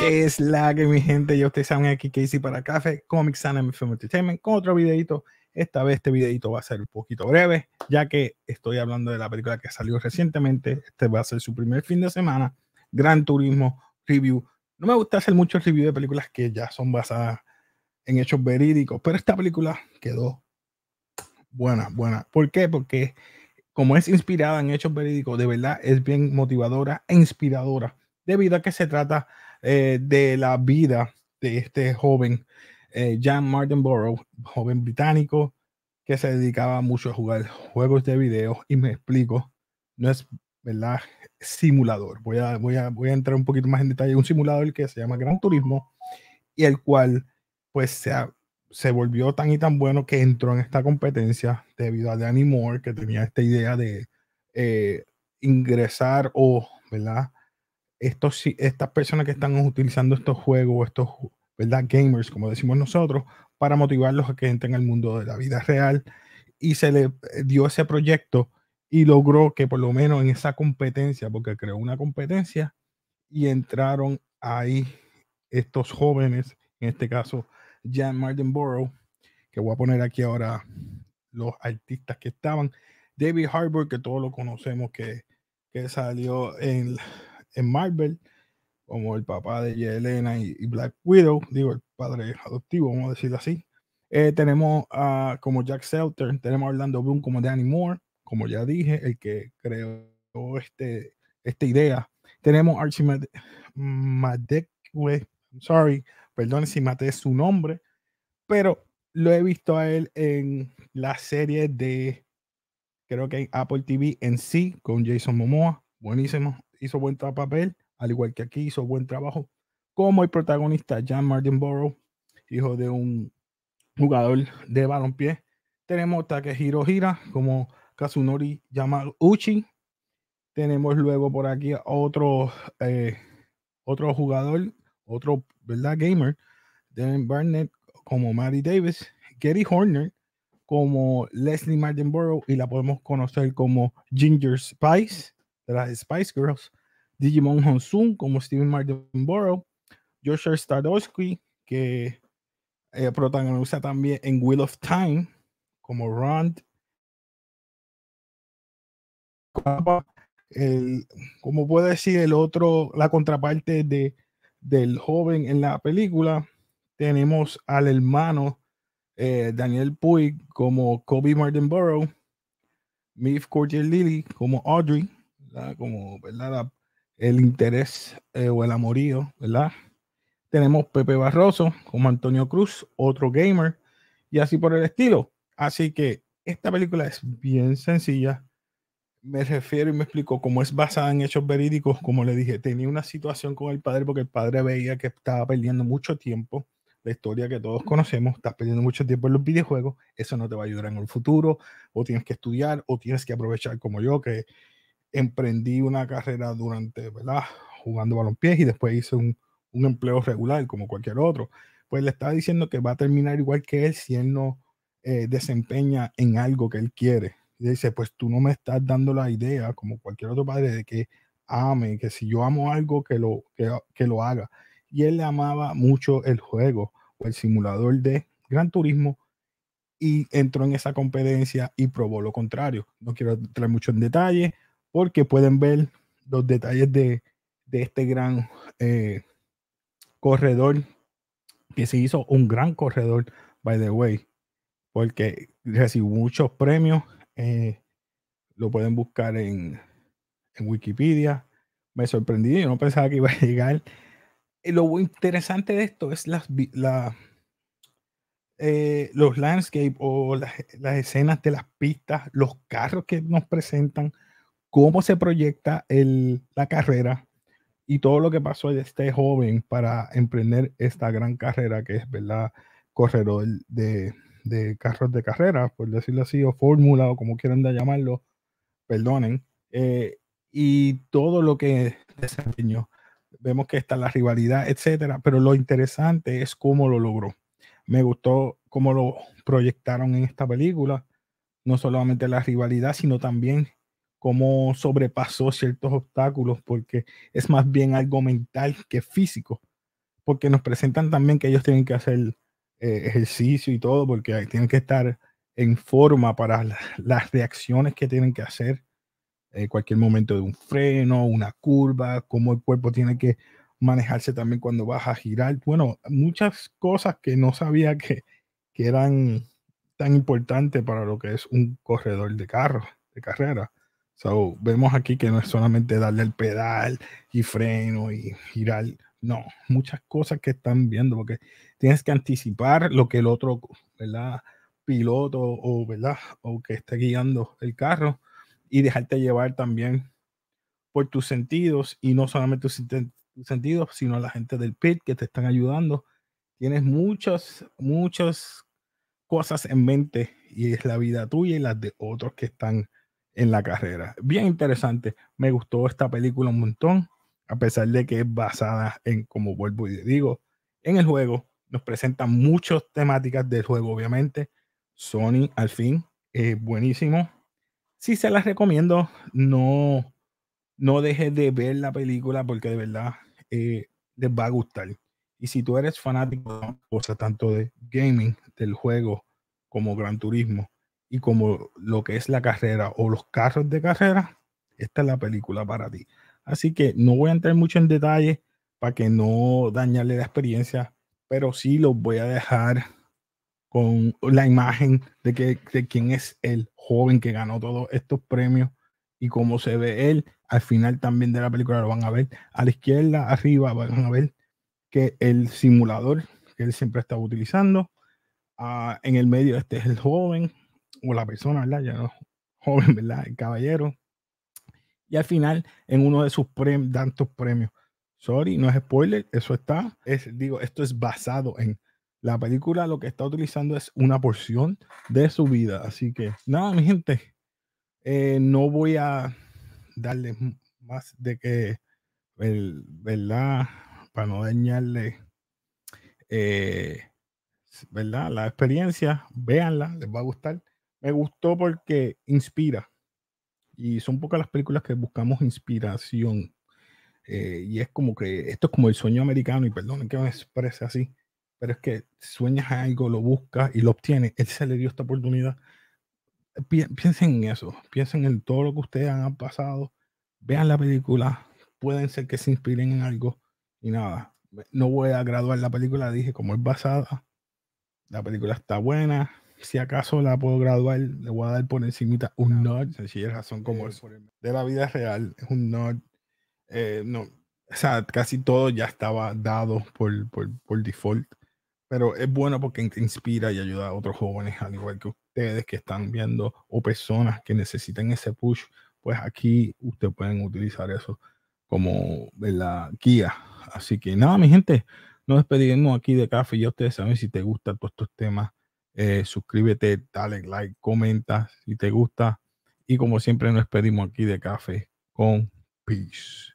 ¿Qué es la que mi gente, yo ustedes saben aquí que para Café Comics Anime Film Entertainment con otro videito. Esta vez este videito va a ser un poquito breve, ya que estoy hablando de la película que salió recientemente. Este va a ser su primer fin de semana. Gran Turismo Review. No me gusta hacer mucho review de películas que ya son basadas en hechos verídicos, pero esta película quedó buena, buena. ¿Por qué? Porque como es inspirada en hechos verídicos, de verdad es bien motivadora e inspiradora, debido a que se trata eh, de la vida de este joven, eh, Jan Martin joven británico que se dedicaba mucho a jugar juegos de video. Y me explico, no es, ¿verdad? Simulador. Voy a, voy a, entrar un poquito más en detalle. Un simulador que se llama Gran Turismo y el cual, pues, se se volvió tan y tan bueno que entró en esta competencia debido a Danny Moore, que tenía esta idea de eh, ingresar o, ¿verdad? estos, estas personas que están utilizando estos juegos, estos ¿verdad? gamers, como decimos nosotros, para motivarlos a que entren al mundo de la vida real. Y se le eh, dio ese proyecto y logró que por lo menos en esa competencia, porque creó una competencia, y entraron ahí estos jóvenes, en este caso Jan Martinborough, que voy a poner aquí ahora los artistas que estaban, David Harbour, que todos lo conocemos, que, que salió en en Marvel, como el papá de Yelena y, Black Widow, digo, el padre adoptivo, vamos a decirlo así. Eh, tenemos a, como Jack Selter, tenemos a Orlando Bloom como Danny Moore, como ya dije, el que creó este, esta idea. Tenemos Archie Madekwe, sorry, perdón si maté su nombre, pero lo he visto a él en la serie de, creo que en Apple TV en sí, con Jason Momoa, buenísimo, hizo buen papel, al igual que aquí hizo buen trabajo, como el protagonista Jan Martinborough, hijo de un jugador de balonpié. Tenemos Takehiro Hira como Kazunori Uchi. Tenemos luego por aquí otro, eh, otro jugador, otro ¿verdad? gamer, Darren Barnett como Mary Davis, Gary Horner como Leslie Martinborough y la podemos conocer como Ginger Spice de las Spice Girls, Digimon Honsun como Steven Martin Joshua Stardowski, que eh, protagoniza también en Wheel of Time como Ron, como puede decir, el otro, la contraparte de, del joven en la película, tenemos al hermano eh, Daniel Puig como Kobe Martinborough, Burrow, Mif Lily como Audrey, como, ¿verdad? el interés eh, o el amorío, ¿verdad? Tenemos Pepe Barroso como Antonio Cruz, otro gamer, y así por el estilo. Así que esta película es bien sencilla. Me refiero y me explico cómo es basada en hechos verídicos. Como le dije, tenía una situación con el padre porque el padre veía que estaba perdiendo mucho tiempo. La historia que todos conocemos, estás perdiendo mucho tiempo en los videojuegos, eso no te va a ayudar en el futuro, o tienes que estudiar, o tienes que aprovechar como yo, que emprendí una carrera durante, ¿verdad? Jugando balompié y después hice un, empleo regular como cualquier otro. Pues le estaba diciendo que va a terminar igual que él si él no eh, desempeña en algo que él quiere. Y dice, pues tú no me estás dando la idea, como cualquier otro padre, de que ame, que si yo amo algo, que lo, que, que lo haga. Y él le amaba mucho el juego o el simulador de Gran Turismo y entró en esa competencia y probó lo contrario. No quiero entrar mucho en detalle, porque pueden ver los detalles de, este gran eh, corredor, que se hizo un gran corredor, by the way, porque recibió muchos premios. Eh, lo pueden buscar en, Wikipedia. Me sorprendí, yo no pensaba que iba a llegar. Y lo interesante de esto es las, eh, los landscapes o las escenas de las pistas, los carros que nos presentan cómo se proyecta el, la carrera y todo lo que pasó de este joven para emprender esta gran carrera que es, ¿verdad? Corredor de, de carros de carrera, por decirlo así, o fórmula, o como quieran de llamarlo, perdonen, eh, y todo lo que desempeñó. Vemos que está la rivalidad, etcétera, pero lo interesante es cómo lo logró. Me gustó cómo lo proyectaron en esta película, no solamente la rivalidad, sino también cómo sobrepasó ciertos obstáculos, porque es más bien algo mental que físico, porque nos presentan también que ellos tienen que hacer eh, ejercicio y todo, porque tienen que estar en forma para las reacciones que tienen que hacer, en eh, cualquier momento de un freno, una curva, cómo el cuerpo tiene que manejarse también cuando vas a girar. Bueno, muchas cosas que no sabía que, que eran tan importantes para lo que es un corredor de carro, de carrera vemos aquí que no es solamente darle el pedal y freno y girar. No, muchas cosas que están viendo, porque tienes que anticipar lo que el otro, ¿verdad? Piloto o, ¿verdad? O que esté guiando el carro y dejarte llevar también por tus sentidos y no solamente tus, sentidos, sino la gente del pit que te están ayudando. Tienes muchas, muchas cosas en mente y es la vida tuya y las de otros que están en la carrera. Bien interesante. Me gustó esta película un montón, a pesar de que es basada en, como vuelvo y digo, en el juego. Nos presenta muchas temáticas del juego, obviamente. Sony, al fin, eh, buenísimo. Si se las recomiendo, no, no dejes de ver la película porque de verdad eh, les va a gustar. Y si tú eres fanático o tanto de gaming, del juego, como Gran Turismo, y como lo que es la carrera o los carros de carrera, esta es la película para ti. Así que no voy a entrar mucho en detalle para que no dañarle la experiencia, pero sí los voy a dejar con la imagen de, que, de quién es el joven que ganó todos estos premios y cómo se ve él. Al final también de la película lo van a ver. A la izquierda, arriba, van a ver que el simulador que él siempre estaba utilizando. Ah, en el medio este es el joven o la persona, ¿verdad? Ya no joven, ¿verdad? El caballero. Y al final, en uno de sus premios, tantos premios. Sorry, no es spoiler, eso está. Es, digo, esto es basado en la película, lo que está utilizando es una porción de su vida. Así que, nada, mi gente, eh, no voy a darles más de que, ¿verdad? Para no dañarle, eh, ¿verdad? La experiencia, véanla, les va a gustar. Me gustó porque inspira. Y son pocas las películas que buscamos inspiración. Eh, y es como que esto es como el sueño americano, y perdón que me exprese así, pero es que sueñas algo, lo buscas y lo obtienes. Él se le dio esta oportunidad. piensen en eso, piensen en todo lo que ustedes han pasado, vean la película, pueden ser que se inspiren en algo y nada. No voy a graduar la película, dije, como es basada, la película está buena, si acaso la puedo graduar, le voy a dar por encimita un no. si sencilla razón como es de la vida real, es un nod. Eh, no, o sea, casi todo ya estaba dado por, por, por default, pero es bueno porque inspira y ayuda a otros jóvenes, al igual que ustedes que están viendo o personas que necesiten ese push, pues aquí ustedes pueden utilizar eso como la guía. Así que nada, mi gente, nos despedimos aquí de café. y ustedes saben si te gustan todos estos temas eh, suscríbete, dale like, comenta si te gusta. Y como siempre nos despedimos aquí de café con peace.